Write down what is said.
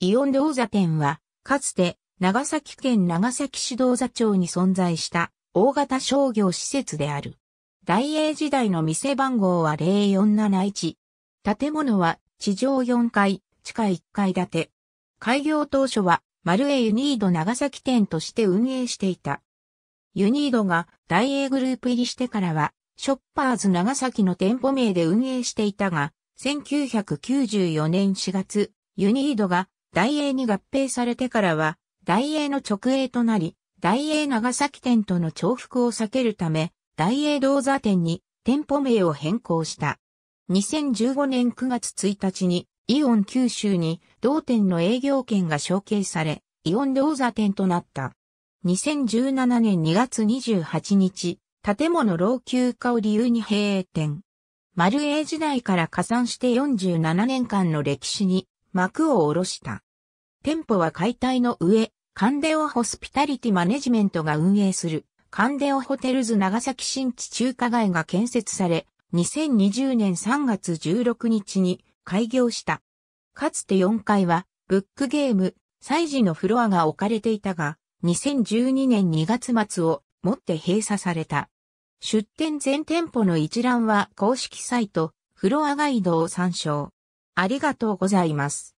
イオン銅座店は、かつて、長崎県長崎市銅座町に存在した大型商業施設である。大英時代の店番号は0471。建物は地上4階、地下1階建て。開業当初は、マルエユニード長崎店として運営していた。ユニードが大英グループ入りしてからは、ショッパーズ長崎の店舗名で運営していたが、1994年4月、ユニードが大英に合併されてからは、大英の直営となり、大英長崎店との重複を避けるため、大英銅座店に店舗名を変更した。2015年9月1日に、イオン九州に同店の営業権が承継され、イオン銅座店となった。2017年2月28日、建物老朽化を理由に閉営店。丸英時代から加算して47年間の歴史に幕を下ろした。店舗は解体の上、カンデオホスピタリティマネジメントが運営する、カンデオホテルズ長崎新地中華街が建設され、2020年3月16日に開業した。かつて4階は、ブックゲーム、祭事のフロアが置かれていたが、2012年2月末をもって閉鎖された。出店全店舗の一覧は公式サイト、フロアガイドを参照。ありがとうございます。